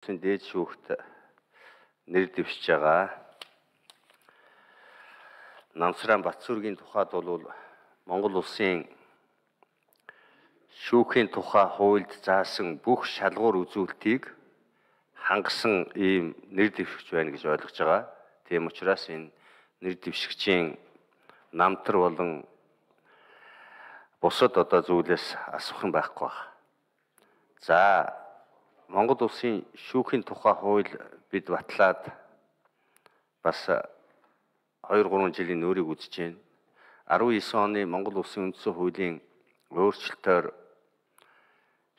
Хэн дээд шүүхт нэр дэвшж байгаа. Намсран Батцүргийн тухайд бол Монгол улсын шүүхийн тухай хуульд заасан бүх шалгуур үзүүлэлтийг хангасан ийм нэр дэвшигч байна гэж ойлгож байгаа. Тийм учраас энэ нэр дэвшигчийн намтар болон бусад одоо зүйлээс асуух юм байхгүй байна. За Монгол улсын шүүхийн тухай хууль бид батлаад бас 2 3 жилийн нөөрээг үзэж байна. 19 оны Монгол улсын үндсэн хуулийн өөрчлөлтөөр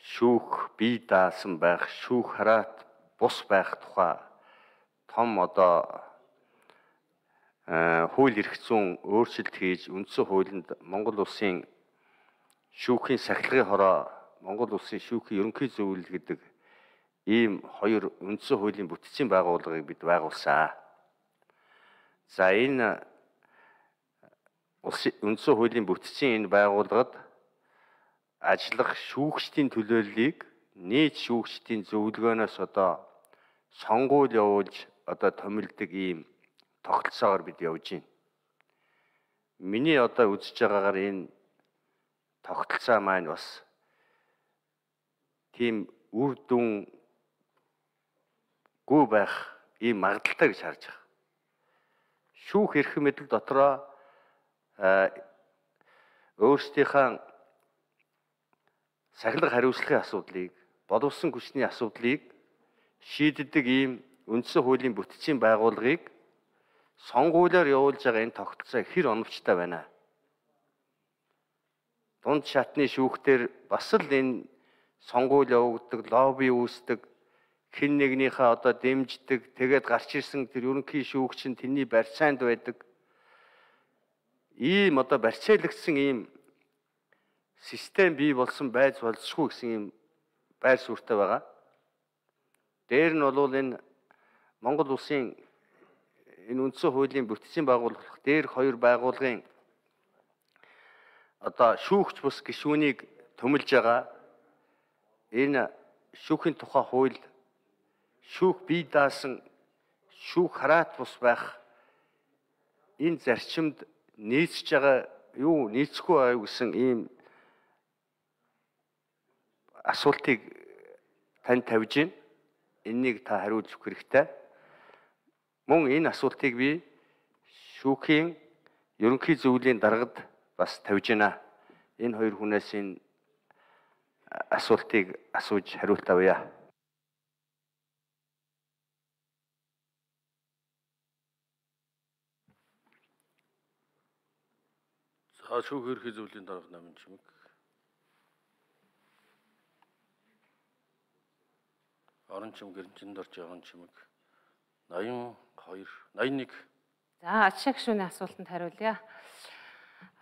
шүүх бие даасан байх, шүүх хараат бус байх тухай том одоо э, хууль эрх зүйн өөрчлөлт хийж үндсэн хуулинд Монгол улсын шүүхийн сахилгын хороо Монгол улсын шүүхийн ерөнхий зөвлөл гэдэг ийм хоёр үндсэн хуулийн бүтцийн байгууллагыг бид байгуулсан. За энэ үндсэн хуулийн бүтцийн энэ байгууллагад ажиллах шүүгчдийн төлөөллийг нийт шүүгчдийн зөвлөгөөнөөс одоо сонгуул явуулж одоо томилдог ийм тогтолцоогоор бид явж байна. Миний одоо үзэж байгаагаар энэ тогтолцоо маань бас тийм үр дүн гүү байх ийм магадaltaй гэж харж байгаа. Шүүх эрх мэдэл дотроо өөрсдийнхээ сахилга хариуцлагын асуудлыг, боловсон хүчний асуудлыг шийддэг ийм үндсэн хуулийн бүтцийн байгууллагыг сонгуулиар явуулж байгаа энэ тогтолцоо хэр оновчтой байна. Дунд шатны шүүхтэр бас л энэ сонгууль явагддаг, лобби үүсдэг хин нэгнийхээ одоо дэмждэг тэгээд гарч ирсэн тэр ерөнхий шүүгч нь тэрний барьцаанд байдаг ийм одоо барьцаалагдсан ийм систем бий болсон байз болзошгүй гэсэн ийм байр суурьтай байгаа. Дээр нь бол энэ Монгол улсын энэ үндсэн хуулийн бүтцийн байгууллах дээр хоёр байгууллагын одоо шүүгч бус гишүүнийг төмөлж байгаа энэ шүүхийн тухай хууль шүүх бие даасан шүүх хараат бус байх энэ зарчимд нийцж байгаа юу нийцэхгүй байв гэсэн ийм асуултыг тань тавьж байна. Энийг та хариулах хэрэгтэй. Мөн энэ асуултыг би шүүхийн ерөнхий зөвлөлийн дарагд бас тавьж байна. Энэ хоёр хүнээс энэ асуултыг асууж хариулт авъя. Та шүүх хэрхий зүйлийн дарга намын чимэг. Орон чим гэрчэнд орж байгаа чимэг 82 81. За ашиг шүүний асуултанд хариулъя.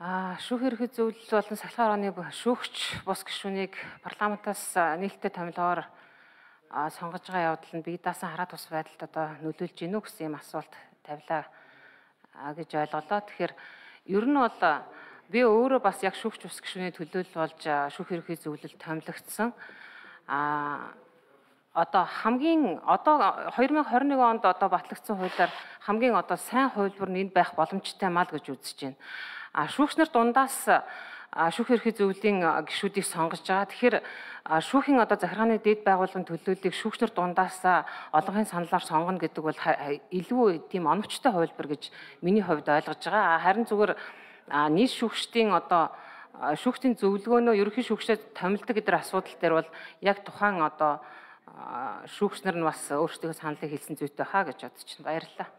Аа шүүх хэрхий зөвлөл болон салхаар оны шүүгч бус гишүүнийг парламентаас нийлтэд томилгоор сонгож байгаа явдал нь бие даасан хараа тус байдалд одоо нөлөөлж гинүү гэсэн юм асуулт тавилаа гэж ойлголоо. Тэгэхээр ер нь бол Би өөрөө бас яг шүүгч ус гишүүний төлөөлөл болж шүүх ерхий зөвлөл томилогдсон. А одоо хамгийн одоо 2021 онд одоо батлагдсан хуулиар хамгийн одоо сайн хувилбар нь энд байх боломжтой мал гэж үзэж байна. А шүүгч нар дундаас шүүх ерхий зөвлөлийн гишүүдийг сонгож байгаа. Тэгэхээр шүүхийн одоо захиргааны дэд байгууллагын төлөөллийг шүүгчнэр дундаас олонгийн саналаар сонгоно гэдэг бол илүү тийм оновчтой хувилбар гэж миний хувьд ойлгож байгаа. Харин зүгээр а нийт шүүгчдийн одоо шүүгчдийн зөвлөгөөнөө ерөнхий шүүгчдэд томилдог гэдэг асуудал дээр бол яг тухайн одоо шүүгч нар нь бас өөрсдийнхөө саналыг хэлсэн зүйтэй хаа гэж бодчихно. Баярлалаа.